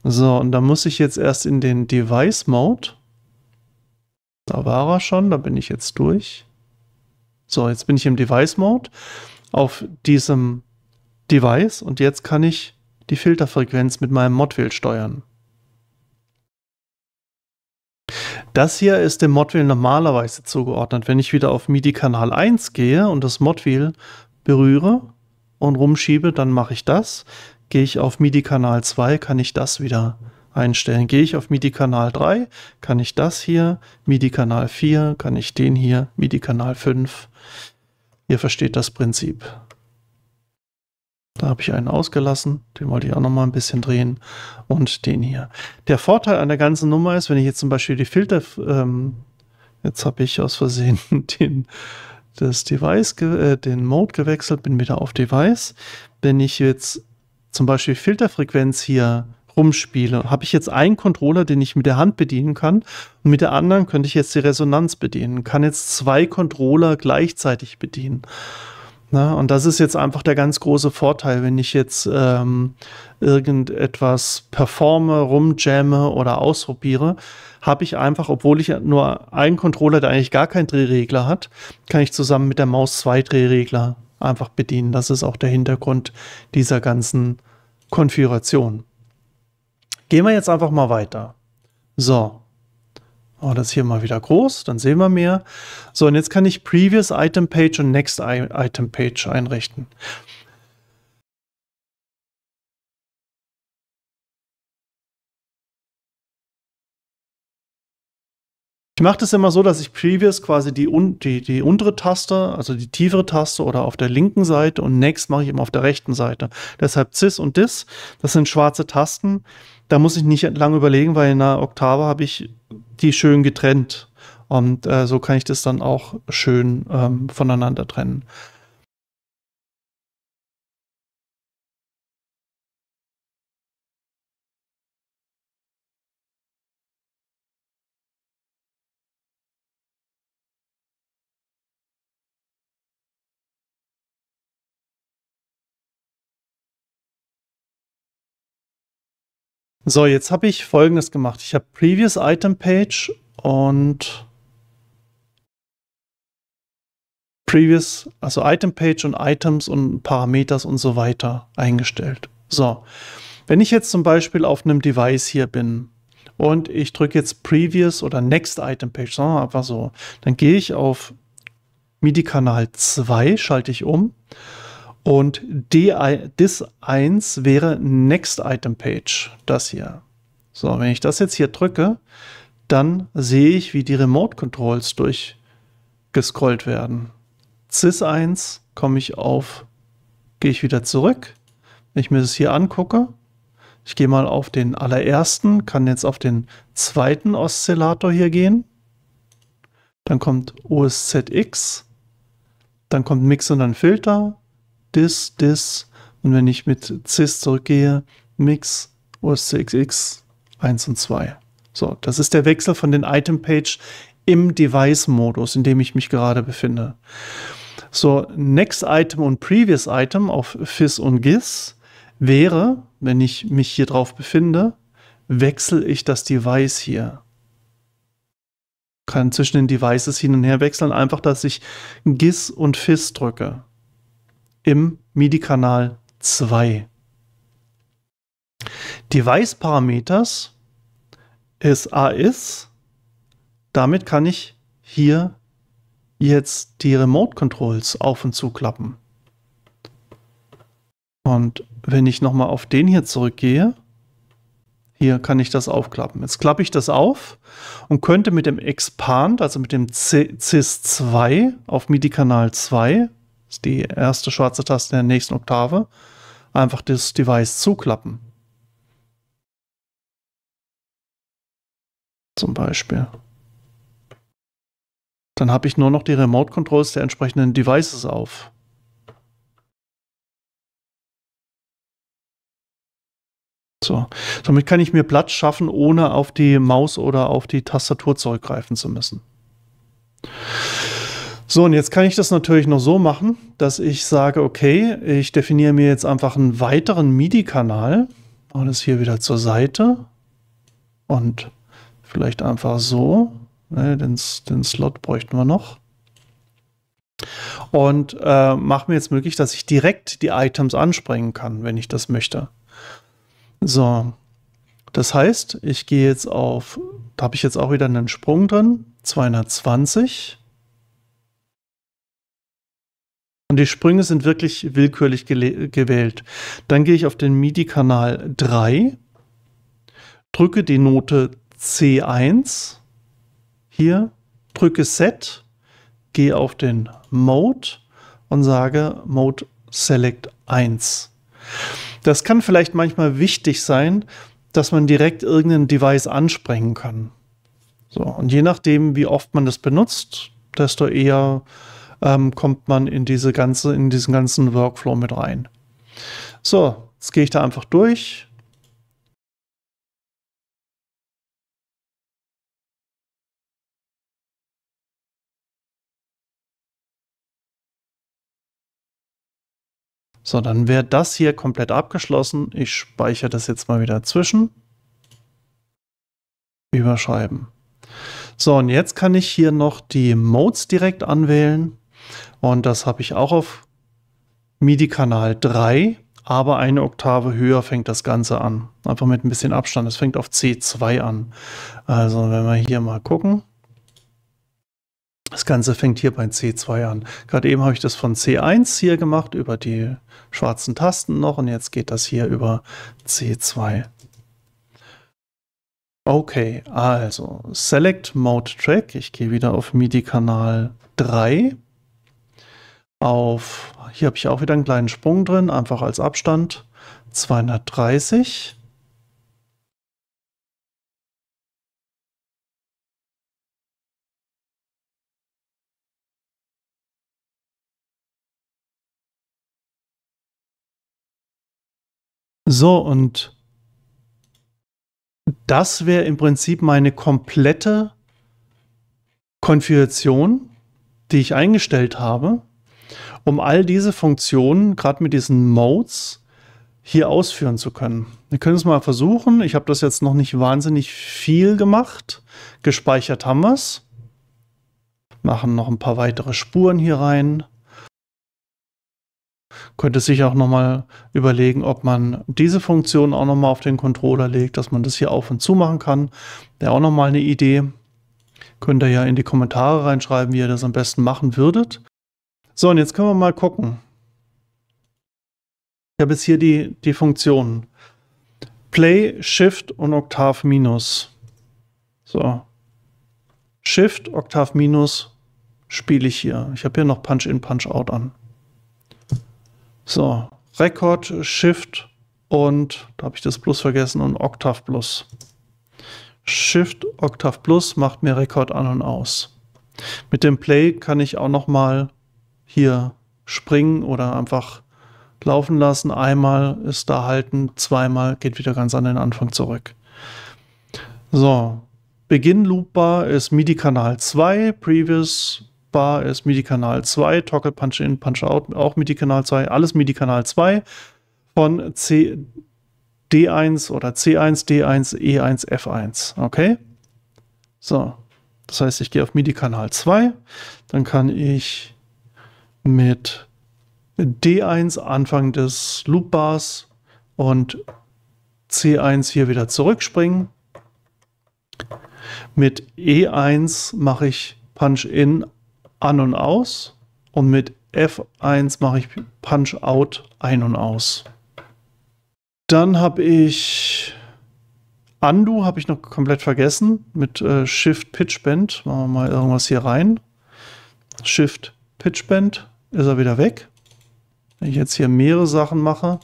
Speaker 1: So, und da muss ich jetzt erst in den Device Mode. Da war er schon, da bin ich jetzt durch. So, jetzt bin ich im Device Mode auf diesem Device und jetzt kann ich die Filterfrequenz mit meinem Modwheel steuern. Das hier ist dem Modwheel normalerweise zugeordnet. Wenn ich wieder auf MIDI-Kanal 1 gehe und das Modwheel berühre und rumschiebe, dann mache ich das. Gehe ich auf MIDI-Kanal 2, kann ich das wieder einstellen. Gehe ich auf MIDI-Kanal 3, kann ich das hier, MIDI-Kanal 4, kann ich den hier, MIDI-Kanal 5. Ihr versteht das Prinzip. Da habe ich einen ausgelassen, den wollte ich auch noch mal ein bisschen drehen und den hier. Der Vorteil an der ganzen Nummer ist, wenn ich jetzt zum Beispiel die Filter, ähm, jetzt habe ich aus Versehen den, das Device, äh, den Mode gewechselt, bin wieder auf Device. Wenn ich jetzt zum Beispiel Filterfrequenz hier rumspiele, habe ich jetzt einen Controller, den ich mit der Hand bedienen kann und mit der anderen könnte ich jetzt die Resonanz bedienen, kann jetzt zwei Controller gleichzeitig bedienen. Na, und das ist jetzt einfach der ganz große Vorteil, wenn ich jetzt ähm, irgendetwas performe, rumjamme oder ausprobiere, habe ich einfach, obwohl ich nur einen Controller, der eigentlich gar keinen Drehregler hat, kann ich zusammen mit der Maus zwei Drehregler einfach bedienen. Das ist auch der Hintergrund dieser ganzen Konfiguration. Gehen wir jetzt einfach mal weiter. So. Oh, das hier mal wieder groß, dann sehen wir mehr. So, und jetzt kann ich Previous Item Page und Next
Speaker 3: Item Page einrichten. mache das immer so, dass ich Previous quasi die, un die, die untere Taste, also die tiefere
Speaker 1: Taste oder auf der linken Seite und Next mache ich immer auf der rechten Seite. Deshalb Cis und Dis, das sind schwarze Tasten. Da muss ich nicht lange überlegen, weil in einer Oktave habe ich die
Speaker 2: schön getrennt. Und äh, so kann ich das dann auch schön ähm, voneinander trennen.
Speaker 3: So, jetzt habe ich folgendes gemacht. Ich habe Previous Item Page
Speaker 2: und Previous,
Speaker 1: also Item Page und Items und Parameters und so weiter eingestellt. So, wenn ich jetzt zum Beispiel auf einem Device hier bin und ich drücke jetzt Previous oder Next Item Page, sagen einfach so, dann gehe ich auf MIDI-Kanal 2, schalte ich um und DI, dis1 wäre Next Item Page, das hier. So, wenn ich das jetzt hier drücke, dann sehe ich, wie die Remote Controls durchgescrollt werden. Sys1 komme ich auf, gehe ich wieder zurück. Wenn ich mir das hier angucke, ich gehe mal auf den allerersten, kann jetzt auf den zweiten Oszillator hier gehen. Dann kommt OSZX, dann kommt Mix und dann Filter, dis, dis. Und wenn ich mit cis zurückgehe, mix us 1 und 2. So, das ist der Wechsel von den Item Page im Device-Modus, in dem ich mich gerade befinde. So, Next Item und Previous Item auf FIS und GIS wäre, wenn ich mich hier drauf befinde, wechsle ich das Device hier. Kann zwischen den Devices hin und her wechseln, einfach dass ich GIS und FIS drücke im MIDI-Kanal 2. Device Parameters ist AIS. Damit kann ich hier jetzt die Remote Controls auf und zu klappen. Und wenn ich nochmal auf den hier zurückgehe, hier kann ich das aufklappen. Jetzt klappe ich das auf und könnte mit dem Expand, also mit dem CIS2 auf MIDI-Kanal 2, die erste schwarze Taste in der nächsten Oktave, einfach das Device zuklappen.
Speaker 2: Zum Beispiel.
Speaker 3: Dann habe ich nur noch die Remote Controls der entsprechenden Devices auf.
Speaker 2: So. Damit kann ich mir Platz schaffen, ohne auf die Maus oder auf die Tastatur
Speaker 1: zurückgreifen zu müssen. So, und jetzt kann ich das natürlich noch so machen, dass ich sage, okay, ich definiere mir jetzt einfach einen weiteren MIDI-Kanal und es hier wieder zur Seite und vielleicht einfach so, ne, den, den Slot bräuchten wir noch. Und äh, mache mir jetzt möglich, dass ich direkt die Items anspringen kann, wenn ich das möchte. So, das heißt, ich gehe jetzt auf, da habe ich jetzt auch wieder einen Sprung drin, 220. Und die Sprünge sind wirklich willkürlich gewählt. Dann gehe ich auf den MIDI-Kanal 3, drücke die Note C1, hier drücke Set, gehe auf den Mode und sage Mode Select 1. Das kann vielleicht manchmal wichtig sein, dass man direkt irgendein Device ansprengen kann. So, und je nachdem, wie oft man das benutzt, desto eher ähm, kommt man in diese
Speaker 2: ganze, in diesen ganzen Workflow mit rein. So, jetzt gehe ich da einfach durch.
Speaker 3: So, dann wäre das hier komplett abgeschlossen. Ich speichere
Speaker 1: das jetzt mal wieder zwischen. Überschreiben. So, und jetzt kann ich hier noch die Modes direkt anwählen. Und das habe ich auch auf MIDI-Kanal 3, aber eine Oktave höher fängt das Ganze an. Einfach mit ein bisschen Abstand. Es fängt auf C2 an. Also wenn wir hier mal gucken. Das Ganze fängt hier bei C2 an. Gerade eben habe ich das von C1 hier gemacht, über die schwarzen Tasten noch. Und jetzt geht das hier über C2. Okay, also Select Mode Track. Ich gehe wieder auf MIDI-Kanal 3
Speaker 2: auf, hier habe ich auch wieder einen kleinen Sprung drin, einfach als Abstand, 230.
Speaker 3: So, und
Speaker 2: das wäre im Prinzip meine komplette
Speaker 1: Konfiguration, die ich eingestellt habe um all diese Funktionen, gerade mit diesen Modes, hier ausführen zu können. Wir können es mal versuchen. Ich habe das jetzt noch nicht wahnsinnig viel gemacht. Gespeichert haben wir es. Machen noch ein paar weitere Spuren hier rein. Könnte sich auch nochmal überlegen, ob man diese Funktion auch nochmal auf den Controller legt, dass man das hier auf und zu machen kann. Wäre auch nochmal eine Idee. Könnt ihr ja in die Kommentare reinschreiben, wie ihr das am besten machen würdet. So, und jetzt können wir mal gucken. Ich habe jetzt hier die, die Funktionen. Play, Shift und Oktav minus. So. Shift, Oktav minus spiele ich hier. Ich habe hier noch Punch-in, Punch-out an. So, Rekord, Shift und, da habe ich das Plus vergessen, und Oktav Plus. Shift, Oktav Plus macht mir Rekord an und aus. Mit dem Play kann ich auch noch mal hier springen oder einfach laufen lassen. Einmal ist da halten, zweimal geht wieder ganz an den Anfang zurück. So, Beginn Loop Bar ist MIDI Kanal 2, Previous Bar ist MIDI Kanal 2, Toggle Punch In, Punch Out auch MIDI Kanal 2, alles MIDI Kanal 2 von C, D1 oder C1, D1, E1, F1. Okay? So, das heißt, ich gehe auf MIDI Kanal 2, dann kann ich mit D1 Anfang des Loopbars und C1 hier wieder zurückspringen. Mit E1 mache ich Punch-In an und aus und mit F1 mache ich Punch-Out ein und aus. Dann habe ich Undo, habe ich noch komplett vergessen, mit äh, Shift Pitch Bend. Machen wir mal irgendwas hier rein. Shift Pitch Bend ist er wieder weg. Wenn ich jetzt hier mehrere Sachen mache,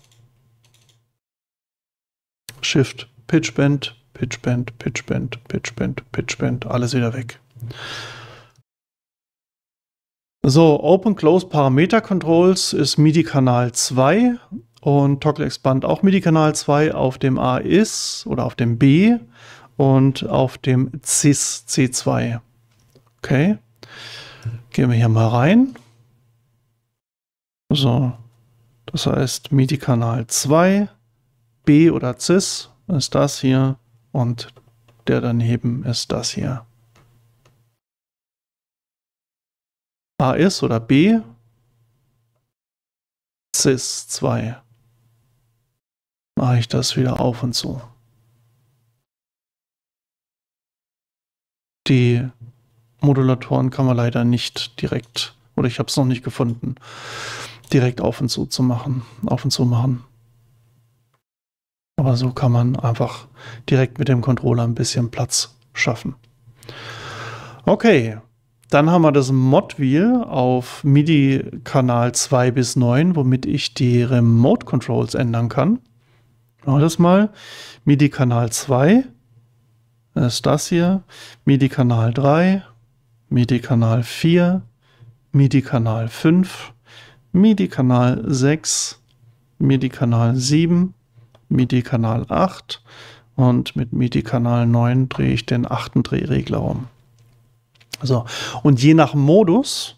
Speaker 1: Shift, Pitchbend, Pitchbend, Pitchbend, Pitchbend, Pitchbend, alles wieder weg. So, Open Close Parameter Controls ist MIDI-Kanal 2 und Toggle Expand auch MIDI-Kanal 2 auf dem A ist oder auf dem B und auf dem CIS C2. Okay, gehen wir hier mal rein so, das heißt MIDI-Kanal 2, B oder
Speaker 2: CIS ist das hier und der daneben ist das hier. AS oder B,
Speaker 3: CIS 2. Mache ich das wieder auf und zu. Die
Speaker 2: Modulatoren kann man leider nicht direkt, oder ich habe es noch nicht gefunden
Speaker 1: direkt auf und zu zu machen, auf und zu machen. Aber so kann man einfach direkt mit dem Controller ein bisschen Platz schaffen. Okay, dann haben wir das Mod-Wheel auf MIDI-Kanal 2 bis 9, womit ich die Remote-Controls ändern kann. Machen das mal. MIDI-Kanal 2 das ist das hier. MIDI-Kanal 3, MIDI-Kanal 4, MIDI-Kanal 5, MIDI-Kanal 6, MIDI-Kanal 7, MIDI-Kanal 8 und mit MIDI-Kanal 9 drehe ich den achten Drehregler um. So, und je nach Modus,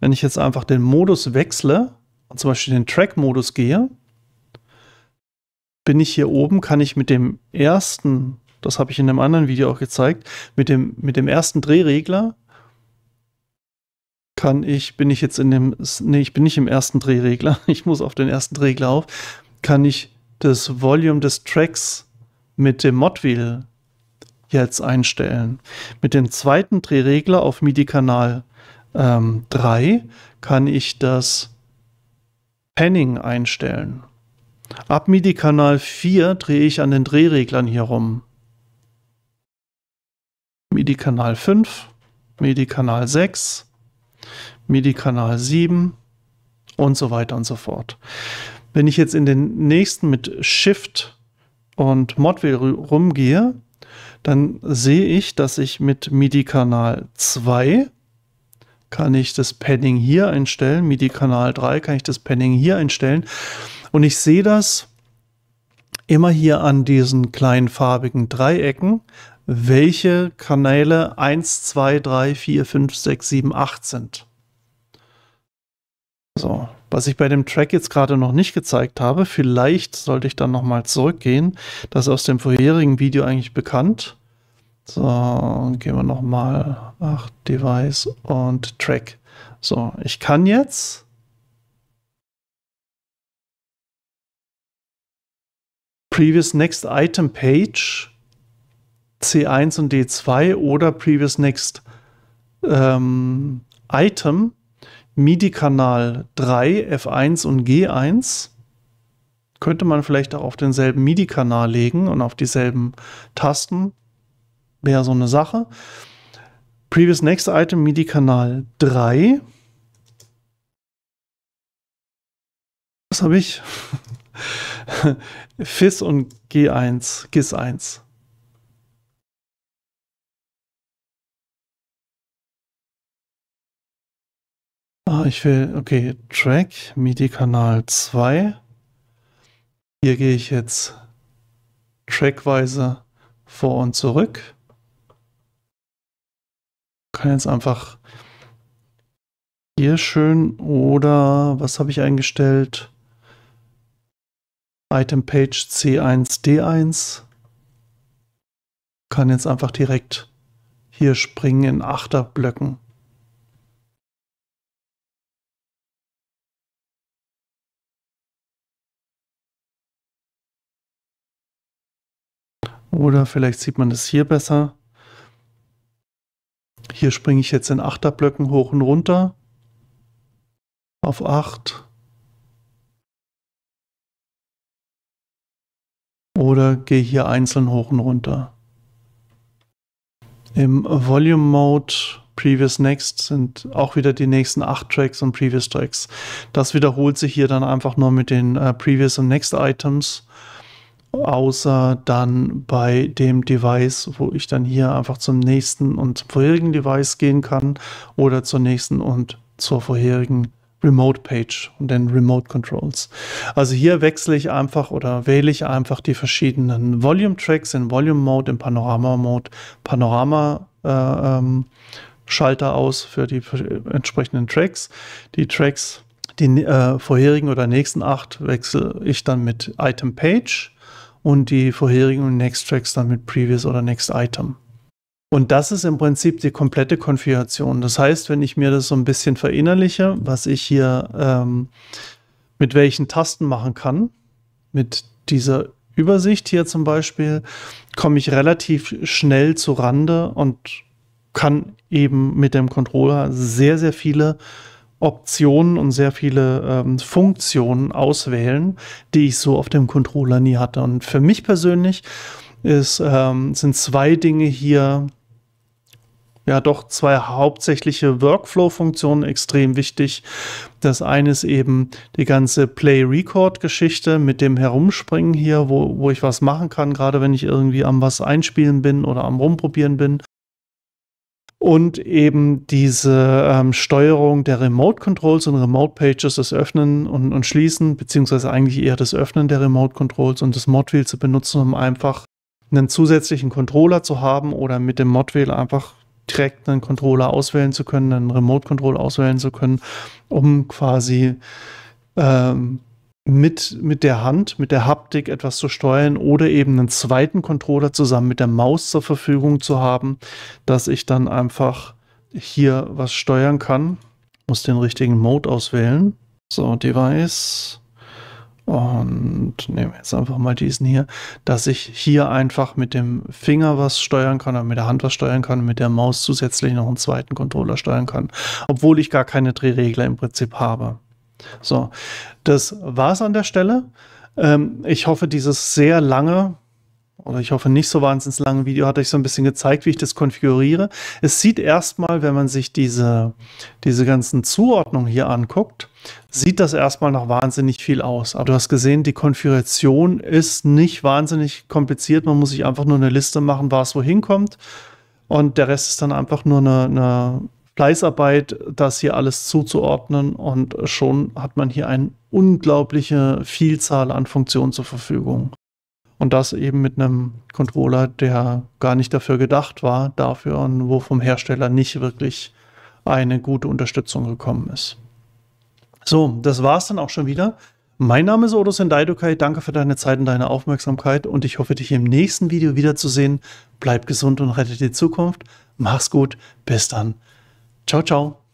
Speaker 1: wenn ich jetzt einfach den Modus wechsle und zum Beispiel den Track-Modus gehe, bin ich hier oben, kann ich mit dem ersten, das habe ich in einem anderen Video auch gezeigt, mit dem, mit dem ersten Drehregler kann ich, bin ich jetzt in dem, nee, ich bin nicht im ersten Drehregler, ich muss auf den ersten Drehregler auf, kann ich das Volume des Tracks mit dem Modwheel jetzt einstellen. Mit dem zweiten Drehregler auf MIDI-Kanal ähm, 3 kann ich das Panning einstellen. Ab MIDI-Kanal 4 drehe ich an den Drehreglern hier rum. MIDI-Kanal 5, MIDI-Kanal 6, MIDI-Kanal 7 und so weiter und so fort. Wenn ich jetzt in den nächsten mit Shift und Modwheel rumgehe, dann sehe ich, dass ich mit MIDI-Kanal 2 kann ich das Panning hier einstellen, MIDI-Kanal 3 kann ich das Panning hier einstellen und ich sehe das immer hier an diesen kleinen farbigen Dreiecken, welche Kanäle 1, 2, 3, 4, 5, 6, 7, 8 sind. So, was ich bei dem Track jetzt gerade noch nicht gezeigt habe, vielleicht sollte ich dann nochmal zurückgehen. Das ist aus dem vorherigen Video eigentlich bekannt. So, gehen wir nochmal.
Speaker 2: Ach, Device und Track. So, ich kann jetzt. Previous Next Item Page C1 und D2 oder Previous Next
Speaker 1: ähm, Item, MIDI-Kanal 3, F1 und G1 könnte man vielleicht auch auf denselben MIDI-Kanal legen und auf dieselben Tasten. Wäre so eine Sache. Previous Next Item MIDI-Kanal 3.
Speaker 2: Was habe ich? FIS und
Speaker 3: G1, GIS 1. Ah, ich will, okay, Track,
Speaker 2: MIDI-Kanal 2. Hier gehe ich jetzt
Speaker 1: trackweise vor und zurück. Kann jetzt einfach hier schön oder was habe ich eingestellt? Item Page C1
Speaker 2: D1 kann jetzt einfach direkt hier springen
Speaker 3: in Achterblöcken. Oder vielleicht sieht man es hier besser.
Speaker 2: Hier springe ich jetzt in Achterblöcken hoch und runter. Auf 8. Oder gehe hier einzeln hoch und runter. Im Volume Mode
Speaker 1: Previous Next sind auch wieder die nächsten 8 Tracks und Previous Tracks. Das wiederholt sich hier dann einfach nur mit den äh, Previous und Next Items außer dann bei dem Device, wo ich dann hier einfach zum nächsten und zum vorherigen Device gehen kann oder zur nächsten und zur vorherigen Remote Page und den Remote Controls. Also hier wechsle ich einfach oder wähle ich einfach die verschiedenen Volume Tracks in Volume Mode, in Panorama Mode, Panorama äh, ähm, Schalter aus für die entsprechenden Tracks. Die Tracks, die äh, vorherigen oder nächsten acht wechsle ich dann mit Item Page und die vorherigen Next Tracks dann mit Previous oder Next Item. Und das ist im Prinzip die komplette Konfiguration. Das heißt, wenn ich mir das so ein bisschen verinnerliche, was ich hier ähm, mit welchen Tasten machen kann, mit dieser Übersicht hier zum Beispiel, komme ich relativ schnell zu Rande und kann eben mit dem Controller sehr, sehr viele Optionen und sehr viele ähm, Funktionen auswählen, die ich so auf dem Controller nie hatte. Und für mich persönlich ist, ähm, sind zwei Dinge hier, ja doch zwei hauptsächliche Workflow-Funktionen extrem wichtig. Das eine ist eben die ganze Play-Record-Geschichte mit dem Herumspringen hier, wo, wo ich was machen kann, gerade wenn ich irgendwie am was einspielen bin oder am Rumprobieren bin und eben diese ähm, Steuerung der Remote Controls und Remote Pages, das Öffnen und, und Schließen, beziehungsweise eigentlich eher das Öffnen der Remote Controls und das Modwheel zu benutzen, um einfach einen zusätzlichen Controller zu haben oder mit dem Modwheel einfach direkt einen Controller auswählen zu können, einen Remote Control auswählen zu können, um quasi ähm, mit, mit der Hand, mit der Haptik etwas zu steuern oder eben einen zweiten Controller zusammen mit der Maus zur Verfügung zu haben, dass ich dann einfach hier was steuern kann. Muss den richtigen Mode auswählen. So, Device. Und nehmen wir jetzt einfach mal diesen hier, dass ich hier einfach mit dem Finger was steuern kann oder mit der Hand was steuern kann, mit der Maus zusätzlich noch einen zweiten Controller steuern kann, obwohl ich gar keine Drehregler im Prinzip habe. So, das war's an der Stelle. Ähm, ich hoffe, dieses sehr lange oder ich hoffe nicht so wahnsinnig lange Video hat euch so ein bisschen gezeigt, wie ich das konfiguriere. Es sieht erstmal, wenn man sich diese, diese ganzen Zuordnungen hier anguckt, sieht das erstmal noch wahnsinnig viel aus. Aber du hast gesehen, die Konfiguration ist nicht wahnsinnig kompliziert. Man muss sich einfach nur eine Liste machen, was wohin kommt. Und der Rest ist dann einfach nur eine, eine Fleißarbeit, das hier alles zuzuordnen und schon hat man hier eine unglaubliche Vielzahl an Funktionen zur Verfügung. Und das eben mit einem Controller, der gar nicht dafür gedacht war, dafür und wo vom Hersteller nicht wirklich eine gute Unterstützung gekommen ist. So, das war es dann auch schon wieder. Mein Name ist Odo Sendaidokai, danke für deine Zeit und deine Aufmerksamkeit und ich hoffe, dich im nächsten Video wiederzusehen. Bleib gesund und rette die Zukunft. Mach's gut, bis
Speaker 3: dann. Ciao, ciao.